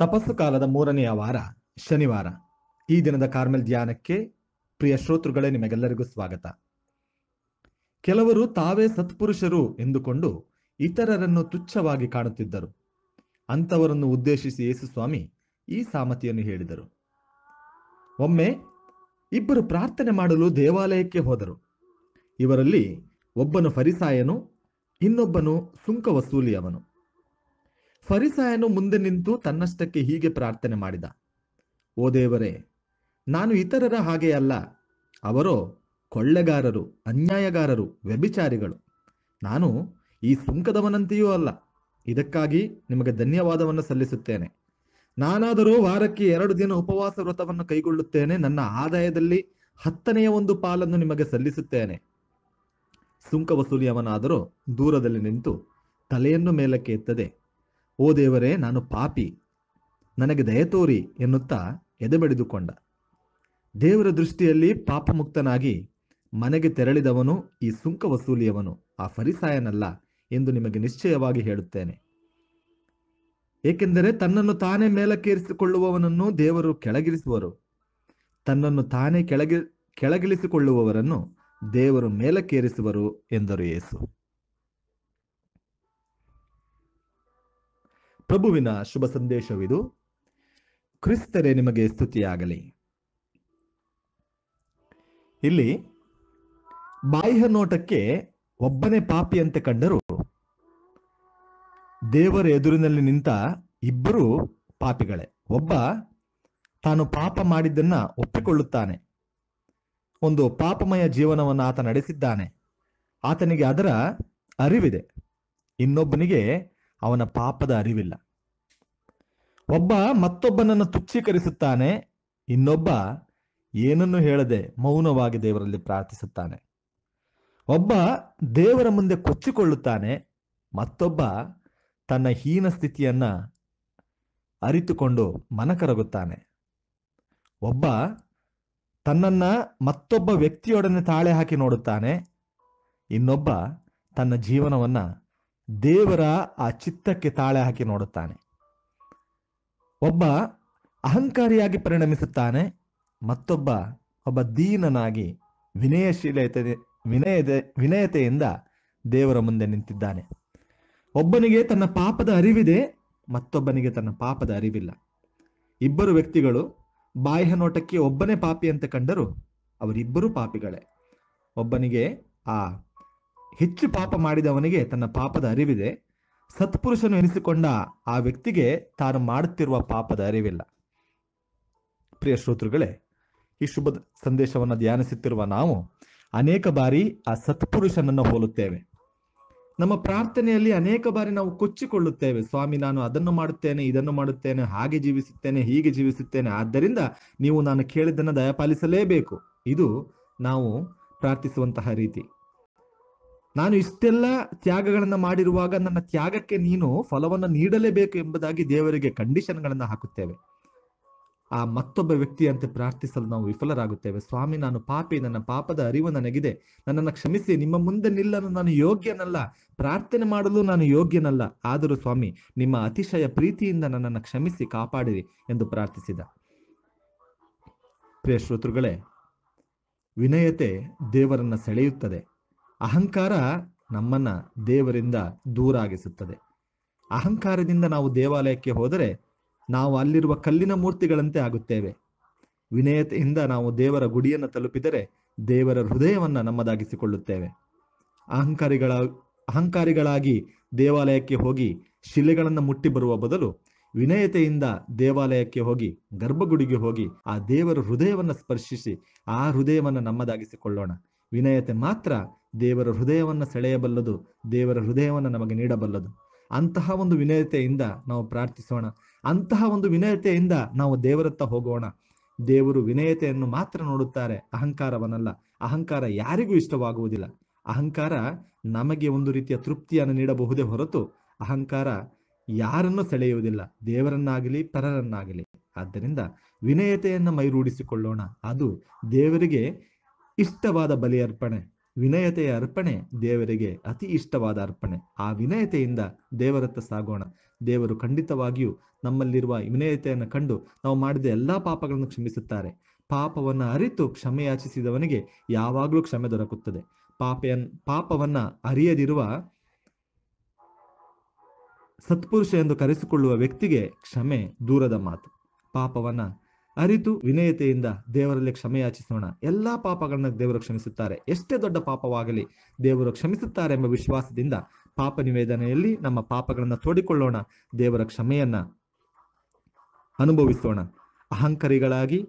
ತಪಸ್ಸು ಕಾಲದ ಮೂರನೆಯ ವಾರ ಶನಿವಾರ ಈ ದಿನದ ಕಾರ್ಮೆಲ್ ಧ್ಯಾನಕ್ಕೆ ಪ್ರಿಯ ಶ್ರೋತೃಗಳೇ ನಿಮಗೆಲ್ಲರಿಗೂ ಸ್ವಾಗತ ಕೆಲವರು ತಾವೇ ಸತ್ಪುರುಷರು ಎಂದುಕೊಂಡು ಇತರರನ್ನು ತುಚ್ಛವಾಗಿ ಕಾಣುತ್ತಿದ್ದರು ಅಂಥವರನ್ನು ಉದ್ದೇಶಿಸಿ ಯೇಸು ಸ್ವಾಮಿ ಈ ಸಾಮತಿಯನ್ನು ಹೇಳಿದರು ಒಮ್ಮೆ ಇಬ್ಬರು ಪ್ರಾರ್ಥನೆ ಮಾಡಲು ದೇವಾಲಯಕ್ಕೆ ಹೋದರು ಇವರಲ್ಲಿ ಒಬ್ಬನು ಫರಿಸಾಯನು ಇನ್ನೊಬ್ಬನು ಸುಂಕ ವಸೂಲಿಯವನು ಫರಿಸಾಯನು ಮುಂದೆ ನಿಂತು ತನ್ನಷ್ಟಕ್ಕೆ ಹೀಗೆ ಪ್ರಾರ್ಥನೆ ಮಾಡಿದ ಓ ದೇವರೇ ನಾನು ಇತರರ ಹಾಗೆ ಅಲ್ಲ ಅವರು ಕೊಳ್ಳೆಗಾರರು ಅನ್ಯಾಯಗಾರರು ವ್ಯಭಿಚಾರಿಗಳು ನಾನು ಈ ಸುಂಕದವನಂತೆಯೂ ಅಲ್ಲ ಇದಕ್ಕಾಗಿ ನಿಮಗೆ ಧನ್ಯವಾದವನ್ನು ಸಲ್ಲಿಸುತ್ತೇನೆ ನಾನಾದರೂ ವಾರಕ್ಕೆ ಎರಡು ದಿನ ಉಪವಾಸ ವ್ರತವನ್ನು ಕೈಗೊಳ್ಳುತ್ತೇನೆ ನನ್ನ ಆದಾಯದಲ್ಲಿ ಹತ್ತನೆಯ ಒಂದು ಪಾಲನ್ನು ನಿಮಗೆ ಸಲ್ಲಿಸುತ್ತೇನೆ ಸುಂಕ ವಸೂಲಿಯವನಾದರೂ ದೂರದಲ್ಲಿ ನಿಂತು ತಲೆಯನ್ನು ಮೇಲಕ್ಕೆ ಎತ್ತದೆ ಓ ದೇವರೇ ನಾನು ಪಾಪಿ ನನಗೆ ದಯ ತೋರಿ ಎನ್ನುತ್ತಾ ಎದೆಬಡಿದುಕೊಂಡ ದೇವರ ದೃಷ್ಟಿಯಲ್ಲಿ ಪಾಪಮುಕ್ತನಾಗಿ ಮನೆಗೆ ತೆರಳಿದವನು ಈ ಸುಂಕ ವಸೂಲಿಯವನು ಆ ಫರಿಸಾಯನಲ್ಲ ಎಂದು ನಿಮಗೆ ನಿಶ್ಚಯವಾಗಿ ಹೇಳುತ್ತೇನೆ ಏಕೆಂದರೆ ತನ್ನನ್ನು ತಾನೇ ಮೇಲಕ್ಕೇರಿಸಿಕೊಳ್ಳುವವನನ್ನು ದೇವರು ಕೆಳಗಿರಿಸುವರು ತನ್ನನ್ನು ತಾನೇ ಕೆಳಗಿ ಕೆಳಗಿಳಿಸಿಕೊಳ್ಳುವವರನ್ನು ದೇವರು ಮೇಲಕ್ಕೇರಿಸುವರು ಎಂದರು ಯೇಸು ಪ್ರಭುವಿನ ಶುಭ ಸಂದೇಶವಿದು ಕ್ರಿಸ್ತರೇ ನಿಮಗೆ ಸ್ತುತಿಯಾಗಲಿ ಇಲ್ಲಿ ಬಾಹ್ಯ ನೋಟಕ್ಕೆ ಒಬ್ಬನೇ ಪಾಪಿಯಂತೆ ಕಂಡರು ದೇವರ ಎದುರಿನಲ್ಲಿ ನಿಂತ ಇಬ್ಬರು ಪಾಪಿಗಳೇ ಒಬ್ಬ ತಾನು ಪಾಪ ಮಾಡಿದ್ದನ್ನ ಒಪ್ಪಿಕೊಳ್ಳುತ್ತಾನೆ ಒಂದು ಪಾಪಮಯ ಜೀವನವನ್ನು ಆತ ನಡೆಸಿದ್ದಾನೆ ಆತನಿಗೆ ಅದರ ಅರಿವಿದೆ ಇನ್ನೊಬ್ಬನಿಗೆ ಅವನ ಪಾಪದ ಅರಿವಿಲ್ಲ ಒಬ್ಬ ಮತ್ತೊಬ್ಬನನ್ನು ತುಚ್ಛೀಕರಿಸುತ್ತಾನೆ ಇನ್ನೊಬ್ಬ ಏನನ್ನು ಹೇಳದೆ ಮೌನವಾಗಿ ದೇವರಲ್ಲಿ ಪ್ರಾರ್ಥಿಸುತ್ತಾನೆ ಒಬ್ಬ ದೇವರ ಮುಂದೆ ಕೊಚ್ಚಿಕೊಳ್ಳುತ್ತಾನೆ ಮತ್ತೊಬ್ಬ ತನ್ನ ಹೀನ ಸ್ಥಿತಿಯನ್ನ ಅರಿತುಕೊಂಡು ಮನಕರಗುತ್ತಾನೆ ಒಬ್ಬ ತನ್ನನ್ನ ಮತ್ತೊಬ್ಬ ವ್ಯಕ್ತಿಯೊಡನೆ ತಾಳೆ ಹಾಕಿ ನೋಡುತ್ತಾನೆ ಇನ್ನೊಬ್ಬ ತನ್ನ ಜೀವನವನ್ನ ದೇವರ ಆ ಚಿತ್ತಕ್ಕೆ ತಾಳೆ ಹಾಕಿ ನೋಡುತ್ತಾನೆ ಒಬ್ಬ ಅಹಂಕಾರಿಯಾಗಿ ಪರಿಣಮಿಸುತ್ತಾನೆ ಮತ್ತೊಬ್ಬ ಒಬ್ಬ ದೀನನಾಗಿ ವಿನಯಶೀಲತೆ ವಿನಯದ ವಿನಯತೆಯಿಂದ ದೇವರ ಮುಂದೆ ನಿಂತಿದ್ದಾನೆ ಒಬ್ಬನಿಗೆ ತನ್ನ ಪಾಪದ ಅರಿವಿದೆ ಮತ್ತೊಬ್ಬನಿಗೆ ತನ್ನ ಪಾಪದ ಅರಿವಿಲ್ಲ ಇಬ್ಬರು ವ್ಯಕ್ತಿಗಳು ಬಾಹ್ಯ ನೋಟಕ್ಕೆ ಒಬ್ಬನೇ ಪಾಪಿ ಅಂತ ಕಂಡರೂ ಅವರಿಬ್ಬರು ಪಾಪಿಗಳೇ ಒಬ್ಬನಿಗೆ ಆ ಹೆಚ್ಚು ಪಾಪ ಮಾಡಿದವನಿಗೆ ತನ್ನ ಪಾಪದ ಅರಿವಿದೆ ಸತ್ಪುರುಷನು ಎನಿಸಿಕೊಂಡ ಆ ವ್ಯಕ್ತಿಗೆ ತಾನು ಮಾಡುತ್ತಿರುವ ಪಾಪದ ಅರಿವಿಲ್ಲ ಪ್ರಿಯ ಶ್ರೋತೃಗಳೇ ಈ ಶುಭ ಸಂದೇಶವನ್ನು ಧ್ಯಾನಿಸುತ್ತಿರುವ ನಾವು ಅನೇಕ ಬಾರಿ ಆ ಸತ್ಪುರುಷನನ್ನು ಹೋಲುತ್ತೇವೆ ನಮ್ಮ ಪ್ರಾರ್ಥನೆಯಲ್ಲಿ ಅನೇಕ ಬಾರಿ ನಾವು ಕೊಚ್ಚಿಕೊಳ್ಳುತ್ತೇವೆ ಸ್ವಾಮಿ ನಾನು ಅದನ್ನು ಮಾಡುತ್ತೇನೆ ಇದನ್ನು ಮಾಡುತ್ತೇನೆ ಹಾಗೆ ಜೀವಿಸುತ್ತೇನೆ ಹೀಗೆ ಜೀವಿಸುತ್ತೇನೆ ಆದ್ದರಿಂದ ನೀವು ನಾನು ಕೇಳಿದ್ದನ್ನು ದಯಪಾಲಿಸಲೇಬೇಕು ಇದು ನಾವು ಪ್ರಾರ್ಥಿಸುವಂತಹ ರೀತಿ ನಾನು ಇಷ್ಟೆಲ್ಲ ತ್ಯಾಗಗಳನ್ನು ಮಾಡಿರುವಾಗ ನನ್ನ ತ್ಯಾಗಕ್ಕೆ ನೀನು ಫಲವನ್ನು ನೀಡಲೇಬೇಕು ಎಂಬುದಾಗಿ ದೇವರಿಗೆ ಕಂಡೀಷನ್ಗಳನ್ನು ಹಾಕುತ್ತೇವೆ ಆ ಮತ್ತೊಬ್ಬ ವ್ಯಕ್ತಿಯಂತೆ ಪ್ರಾರ್ಥಿಸಲು ನಾವು ವಿಫಲರಾಗುತ್ತೇವೆ ಸ್ವಾಮಿ ನಾನು ಪಾಪಿ ನನ್ನ ಪಾಪದ ಅರಿವು ನನಗಿದೆ ನನ್ನನ್ನು ಕ್ಷಮಿಸಿ ನಿಮ್ಮ ಮುಂದೆ ನಿಲ್ಲಲು ನಾನು ಯೋಗ್ಯನಲ್ಲ ಪ್ರಾರ್ಥನೆ ಮಾಡಲು ನಾನು ಯೋಗ್ಯನಲ್ಲ ಆದರೂ ಸ್ವಾಮಿ ನಿಮ್ಮ ಅತಿಶಯ ಪ್ರೀತಿಯಿಂದ ನನ್ನನ್ನು ಕ್ಷಮಿಸಿ ಕಾಪಾಡಿರಿ ಎಂದು ಪ್ರಾರ್ಥಿಸಿದ ಪ್ರಿಯ ಶ್ರೋತೃಗಳೇ ವಿನಯತೆ ದೇವರನ್ನು ಸೆಳೆಯುತ್ತದೆ ಅಹಂಕಾರ ನಮ್ಮನ್ನ ದೇವರಿಂದ ದೂರ ಆಗಿಸುತ್ತದೆ ಅಹಂಕಾರದಿಂದ ನಾವು ದೇವಾಲಯಕ್ಕೆ ಹೋದರೆ ನಾವು ಅಲ್ಲಿರುವ ಕಲ್ಲಿನ ಮೂರ್ತಿಗಳಂತೆ ಆಗುತ್ತೇವೆ ವಿನಯತೆಯಿಂದ ನಾವು ದೇವರ ಗುಡಿಯನ್ನು ತಲುಪಿದರೆ ದೇವರ ಹೃದಯವನ್ನ ನಮ್ಮದಾಗಿಸಿಕೊಳ್ಳುತ್ತೇವೆ ಅಹಂಕಾರಿಗಳ ಅಹಂಕಾರಿಗಳಾಗಿ ದೇವಾಲಯಕ್ಕೆ ಹೋಗಿ ಶಿಲೆಗಳನ್ನು ಮುಟ್ಟಿ ಬರುವ ಬದಲು ವಿನಯತೆಯಿಂದ ದೇವಾಲಯಕ್ಕೆ ಹೋಗಿ ಗರ್ಭಗುಡಿಗೆ ಹೋಗಿ ಆ ದೇವರ ಹೃದಯವನ್ನು ಸ್ಪರ್ಶಿಸಿ ಆ ಹೃದಯವನ್ನು ನಮ್ಮದಾಗಿಸಿಕೊಳ್ಳೋಣ ವಿನಯತೆ ಮಾತ್ರ ದೇವರ ಹೃದಯವನ್ನು ಸೆಳೆಯಬಲ್ಲದು ದೇವರ ಹೃದಯವನ್ನು ನಮಗೆ ನೀಡಬಲ್ಲದು ಅಂತಹ ಒಂದು ವಿನಯತೆಯಿಂದ ನಾವು ಪ್ರಾರ್ಥಿಸೋಣ ಅಂತಹ ಒಂದು ವಿನಯತೆಯಿಂದ ನಾವು ದೇವರತ್ತ ಹೋಗೋಣ ದೇವರು ವಿನಯತೆಯನ್ನು ಮಾತ್ರ ನೋಡುತ್ತಾರೆ ಅಹಂಕಾರವನ್ನಲ್ಲ ಅಹಂಕಾರ ಯಾರಿಗೂ ಇಷ್ಟವಾಗುವುದಿಲ್ಲ ಅಹಂಕಾರ ನಮಗೆ ಒಂದು ರೀತಿಯ ತೃಪ್ತಿಯನ್ನು ನೀಡಬಹುದೇ ಹೊರತು ಅಹಂಕಾರ ಯಾರನ್ನು ಸೆಳೆಯುವುದಿಲ್ಲ ದೇವರನ್ನಾಗಲಿ ಪರರನ್ನಾಗಲಿ ಆದ್ದರಿಂದ ವಿನಯತೆಯನ್ನು ಮೈರೂಡಿಸಿಕೊಳ್ಳೋಣ ಅದು ದೇವರಿಗೆ ಇಷ್ಟವಾದ ಬಲಿಯರ್ಪಣೆ ವಿನಯತೆಯ ಅರ್ಪಣೆ ದೇವರಿಗೆ ಅತಿ ಇಷ್ಟವಾದ ಅರ್ಪಣೆ ಆ ವಿನಯತೆಯಿಂದ ದೇವರತ್ತ ಸಾಗೋಣ ದೇವರು ಖಂಡಿತವಾಗಿಯೂ ನಮ್ಮಲ್ಲಿರುವ ವಿನಯತೆಯನ್ನು ಕಂಡು ನಾವು ಮಾಡಿದ ಎಲ್ಲಾ ಪಾಪಗಳನ್ನು ಕ್ಷಮಿಸುತ್ತಾರೆ ಪಾಪವನ್ನು ಅರಿತು ಕ್ಷಮೆಯಾಚಿಸಿದವನಿಗೆ ಯಾವಾಗಲೂ ಕ್ಷಮೆ ದೊರಕುತ್ತದೆ ಪಾಪೆಯನ್ ಪಾಪವನ್ನ ಅರಿಯದಿರುವ ಸತ್ಪುರುಷ ಎಂದು ಕರೆಸಿಕೊಳ್ಳುವ ವ್ಯಕ್ತಿಗೆ ಕ್ಷಮೆ ದೂರದ ಮಾತು ಪಾಪವನ್ನ ಅರಿತು ವಿನಯತೆಯಿಂದ ದೇವರಲ್ಲಿ ಕ್ಷಮೆಯಾಚಿಸೋಣ ಎಲ್ಲಾ ಪಾಪಗಳನ್ನ ದೇವರು ಕ್ಷಮಿಸುತ್ತಾರೆ ಎಷ್ಟೇ ದೊಡ್ಡ ಪಾಪವಾಗಲಿ ದೇವರು ಕ್ಷಮಿಸುತ್ತಾರೆ ಎಂಬ ವಿಶ್ವಾಸದಿಂದ ಪಾಪ ನಿವೇದನೆಯಲ್ಲಿ ನಮ್ಮ ಪಾಪಗಳನ್ನು ತೋಡಿಕೊಳ್ಳೋಣ ದೇವರ ಕ್ಷಮೆಯನ್ನ ಅನುಭವಿಸೋಣ ಅಹಂಕಾರಿಗಳಾಗಿ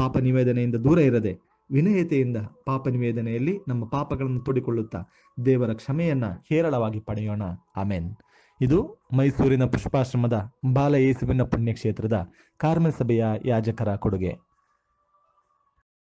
ಪಾಪ ನಿವೇದನೆಯಿಂದ ದೂರ ಇರದೆ ವಿನಯತೆಯಿಂದ ಪಾಪ ನಿವೇದನೆಯಲ್ಲಿ ನಮ್ಮ ಪಾಪಗಳನ್ನು ತೋಡಿಕೊಳ್ಳುತ್ತಾ ದೇವರ ಕ್ಷಮೆಯನ್ನ ಹೇರಳವಾಗಿ ಪಡೆಯೋಣ ಆಮೇನ್ ಇದು ಮೈಸೂರಿನ ಪುಷ್ಪಾಶ್ರಮದ ಬಾಲ ಯೇಸುವಿನ ಪುಣ್ಯಕ್ಷೇತ್ರದ ಕಾರ್ಮಸಭೆಯ ಯಾಜಕರ ಕೊಡುಗೆ